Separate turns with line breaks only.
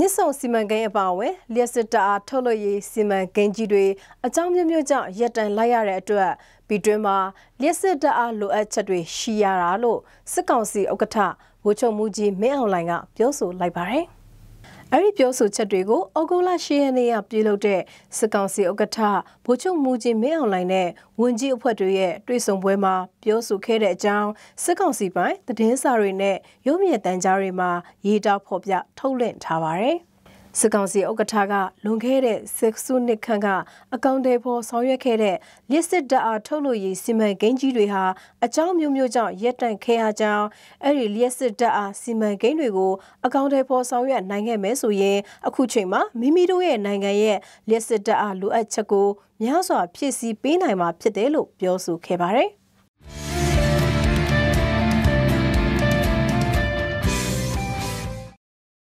မြစ်ဆုံစီမံကိန်းအပါအဝင်လျှက်စစ်တအားထုတ်လုပ်ရေးစီမံကိန်းကြီးတွေအကြောင်းမျိုးမျိုးကြောင့်ရပ်တန့်လိုက်ရတဲ့အတွက်ပြည်တွင်းမှာလျှက်စစ်တအားလိုအပ်ချက်တွေရှိရတာလို့စစ်ကောင်စီဥက္ကဋ္ဌဗိုလ်ချုပ်မှုကြီးမင်းအောင်လှိုင်ကပြောဆိုလိုက်ပါတယ်။အဲ့ဒီပြောဆိုချက်တွေကိုဩဂုတ်လ10ရက်နေ့ကပြုလုပ်တဲ့စစ်ကောင်စီဥက္ကဋ္ဌဗိုလ်ချုပ်မူကြီးမင်းအောင်လှိုင်နဲ့ဝန်ကြီးအဖွဲ့တွေရဲ့တွေ့ဆုံပွဲမှာပြောဆိုခဲ့တဲ့အကြောင်းစစ်ကောင်စီပိုင်းသတင်းစာတွေနဲ့ရုပ်မြင်သံကြားတွေမှာရေးသားဖော်ပြထုတ်လွှင့်ထားပါတယ်။စကောင်စီဥက္ကဋ္ဌကလွန်ခဲ့တဲ့6စုနှစ်ခန့်ကအကောင့်တွေပေါ်ဆောင်ရွက်ခဲ့တဲ့လစ်စစ်တအားထုတ်လို့ရေးစီမံကိန်းကြီးတွေဟာအကြောင်းမျိုးမျိုးကြောင့်ရပ်တန့်ခဲ့ရကြောင်းအဲ့ဒီလစ်စစ်တအားစီမံကိန်းတွေကိုအကောင့်တွေပေါ်ဆောင်ရွက်နိုင်ခဲ့မယ်ဆိုရင်အခုချိန်မှာမိမိတို့ရဲ့နိုင်ငံရဲ့လစ်စစ်တအားလိုအပ်ချက်ကိုများစွာဖြည့်ဆည်းပေးနိုင်မှာဖြစ်တယ်လို့ပြောဆိုခဲ့ပါတယ်။